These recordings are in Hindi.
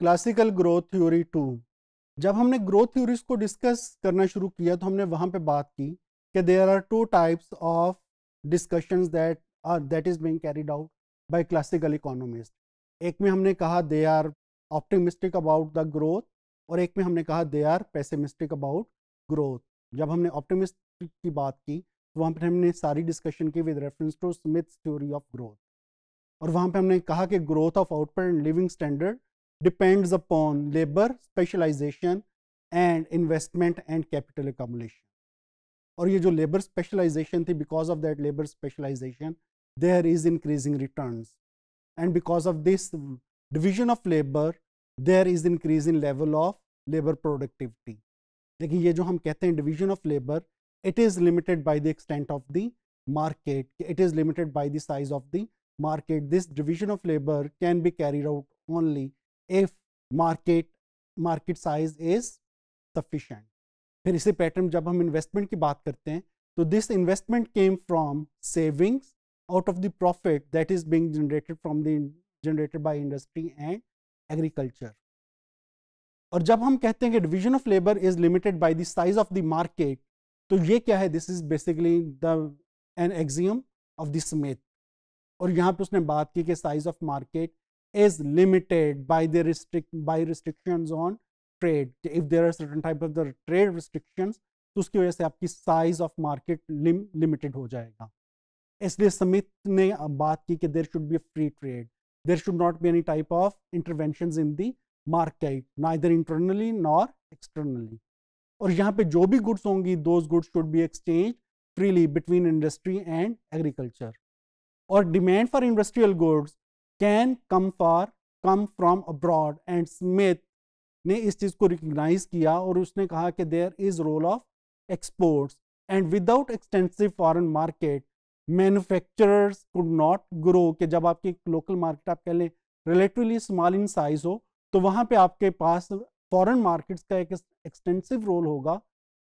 क्लासिकल ग्रोथ थ्योरी टू जब हमने ग्रोथ थ्योरीज को डिस्कस करना शुरू किया तो हमने वहाँ पे बात की कि there are two types of discussion that are that is being carried out by classical economist एक में हमने कहा they are optimistic about the growth और एक में हमने कहा they are pessimistic about growth जब हमने ऑप्टिमिस्टिक की बात की तो वहाँ पर हमने सारी डिस्कशन की with reference to Smith theory of growth और वहाँ पर हमने कहा कि growth of output and living standard depends upon labor specialization and investment and capital accumulation. Or ये जो labor specialization because of that labor specialization there is increasing returns and because of this division of labor there is increase in level of labor productivity. लेकिन ये जो हम कहते division of labor it is limited by the extent of the market it is limited by the size of the market this division of labor can be carried out only if market market size is sufficient फिर इसी पैटर्न जब हम इन्वेस्टमेंट की बात करते हैं तो this investment came from savings out of the profit that is being generated from the generated by industry and agriculture और जब हम कहते हैं कि division of labour is limited by the size of the market तो ये क्या है this is basically the an axiom of the Smith और यहाँ पे उसने बात की कि size of market is limited by the restrict by restrictions on trade if there are certain type of the trade restrictions तो उसकी वजह से आपकी साइज ऑफ मार्केट लिम लिमिटेड हो जाएगा इसलिए समित ने बात की कि there should be free trade there should not be any type of intervention in the market ना इधर इंटरनली नॉर एक्सटर्नली और यहाँ पे जो भी गुड्स होंगी those goods should be exchange freely between industry and agriculture और demand for industrial goods can come for come from abroad and Smith ने इस चीज़ को रिकग्नाइज किया और उसने कहा कि there is role of exports and without extensive foreign market manufacturers could not grow कि जब आपकी लोकल मार्केट आप कह लें रिलेटिवली स्मॉल इन साइज हो तो वहाँ पे आपके पास फॉरेन मार्केट्स का एक एक्सटेंसिव रोल होगा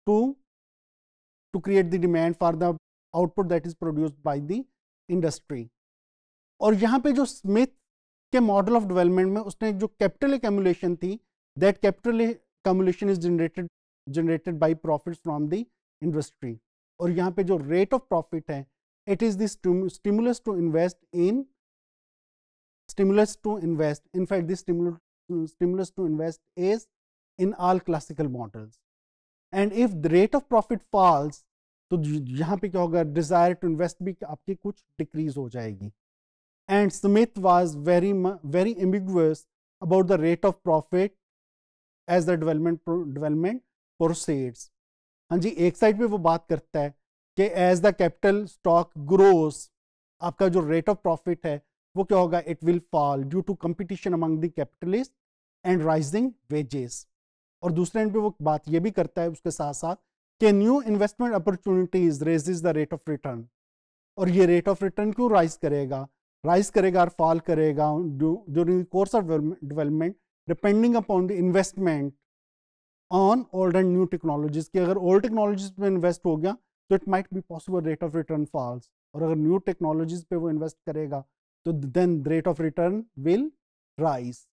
to to create the demand for the output that is produced by the industry और यहाँ पे जो स्मिथ के मॉडल ऑफ डेवलपमेंट में उसने जो कैपिटल एकमुलेशन थी that capital accumulation is generated generated by profit from the industry और यहाँ पे जो रेट ऑफ प्रॉफिट है it is stimulus to invest in stimulus to invest in fact this stimulus stimulus to invest is in all classical models and if the rate of तो यहाँ पे क्या होगा डिज़ायर टू इन्वेस्ट भी आपकी कुछ डिक्रीज हो जाएगी and Smith was very, very ambiguous about the rate of profit as the development development proceeds. हाँ जी एक साइड पे वो बात करता है कि as the capital stock grows आपका जो रेट ऑफ प्रॉफिट है वो क्या होगा it will fall due to competition among the capitalist and rising wages और दूसरे एंड पे वो बात ये भी करता है उसके साथ साथ कि new investment opportunities raises the rate of return और ये रेट ऑफ रिटर्न क्यों राइज करेगा rise करेगा और fall करेगा during the course of development depending upon the investment on old and new technologies कि अगर old technologies पे invest हो गया तो it might be possible rate of return falls और अगर new technologies पे वो invest करेगा तो then rate of return will rise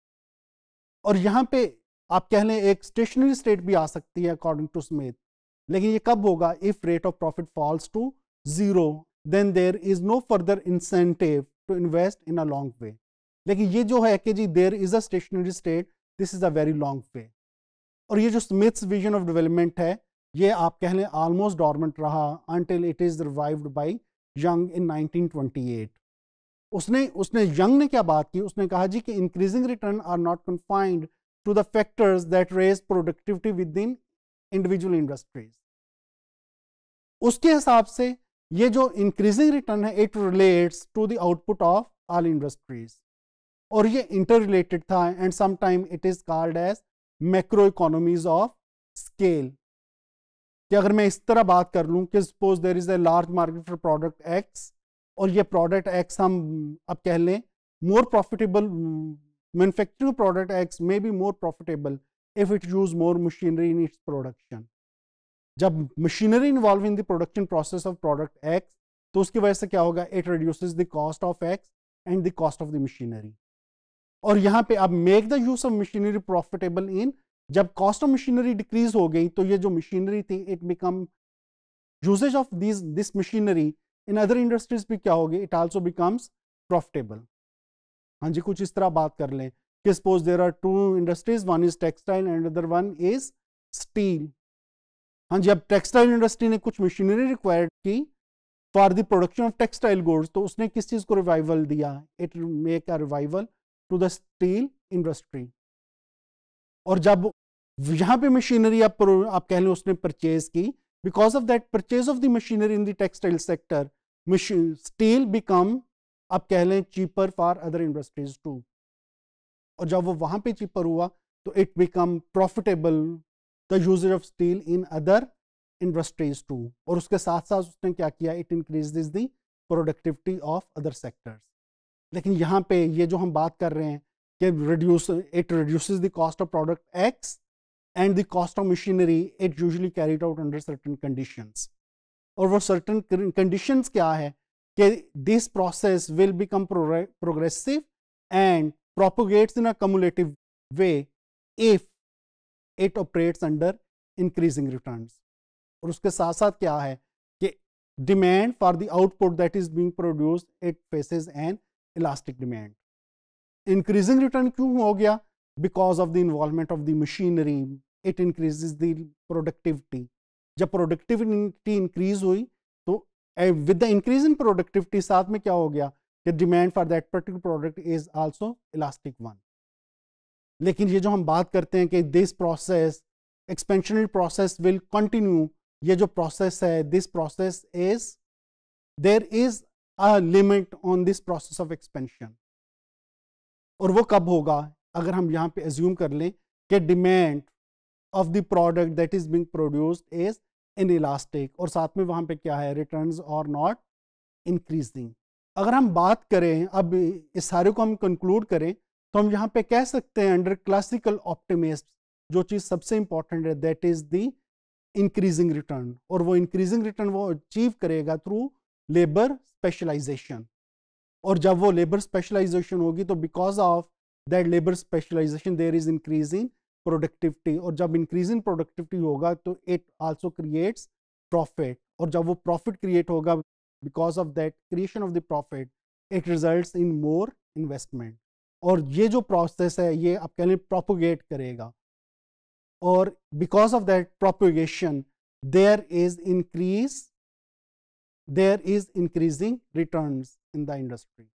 और यहाँ पे आप कह लें एक स्टेशनरी स्टेट भी आ सकती है अकॉर्डिंग टू स्मिथ लेकिन ये कब होगा if rate of profit falls to zero then there is no further incentive to invest in a long way लेकिन ये जो है कि जी there is a stationary state this is a very long way और ये जो स्मिथ्स विजन ऑफ डेवलपमेंट है ये आप कह लें ऑलमोस्ट डॉर्मेंट रहा until it is revived by Young in 1928 उसने उसने यंग ने क्या बात की उसने कहा जी कि increasing return are not confined to the factors that raise productivity within individual industries उसके हिसाब से ये जो इंक्रीजिंग रिटर्न है it relates to the output of all industries और ये इंटर रिलेटेड था and sometime it is called as macro economies of scale कि अगर मैं इस तरह बात कर लूँ कि suppose there is a large market for product X और ये प्रोडक्ट एक्स हम अब कह लें more profitable manufacturing product X may be more profitable if it use more machinery in its production जब machinery involve in the production process of product X तो उसकी वजह से क्या होगा it reduce the cost of X and the cost of the machinery और यहाँ पे अब make the use of machinery profitable in जब कॉस्ट ऑफ मशीनरी डिक्रीज हो गई तो ये जो मशीनरी थी it become usages of this this machinery in other industries भी क्या होगी इट आल्सो बिकम्स प्रॉफिटेबल हाँ जी कुछ इस तरह बात कर लें कि suppose there are two industries one is textile and other one is steel हाँ जी अब टेक्सटाइल इंडस्ट्री ने कुछ मशीनरी रिक्वायर्ड की for the production of textile goods तो उसने किस चीज़ को रिवाइवल दिया it make a revival to the steel industry और जब यहाँ पे मशीनरी आप आप कह लें उसने परचेज की because of that purchase of the machinery in the textile sector steel become आप कह लें cheaper for other industries too और जब वो वहाँ पे चीपर हुआ तो it become profitable the usages of steel in other industries too और उसके साथ साथ उसने क्या किया it increase the productivity of other sectors लेकिन यहाँ पे ये जो हम बात कर रहे हैं कि reduce it reduce the cost of product X and the cost of machinery it usually carried out under certain condition और वो सर्टन कंडीशन क्या है कि this process will become progressive and propagates in a cumulative way if it operates under increasing return और उसके साथ साथ क्या है कि demand for the output that is being produced it faces an elastic demand increasing return क्यों हो गया because of the involvement of the machinery it increase the productivity जब प्रोडक्टिविटी इंक्रीज हुई तो with the increase in productivity साथ में क्या हो गया कि demand for that particular product is also elastic one लेकिन ये जो हम बात करते हैं कि this process expansionary process will continue ये जो प्रोसेस है this process is there is a limit on this process of expansion और वो कब होगा अगर हम यहाँ पे एज्यूम कर लें कि demand of the product that is being produced is inelastic और साथ में वहाँ पे क्या है रिटर्न और नॉट इंक्रीजिंग अगर हम बात करें अब इस सारे को हम कंक्लूड करें तो हम यहाँ पे कह सकते हैं अंडर क्लासिकल ऑप्टिमिस्ट जो चीज़ सबसे इंपॉर्टेंट है that is the increasing return और वो इंक्रीजिंग रिटर्न वो अचीव करेगा थ्रू लेबर स्पेशलाइजेशन और जब वो लेबर स्पेशलाइजेशन होगी तो because of that labour specialisation there is increase in productivity और जब इंक्रीज इन प्रोडक्टिविटी होगा तो इट आल्सो क्रिएट्स प्रॉफिट और जब वो प्रॉफिट क्रिएट होगा because of that creation of the profit it result in more investment और ये जो प्रोसेस है ये आप कह लें प्रोपोगेट करेगा और because of that propagation there is increase there is increasing returns in the industry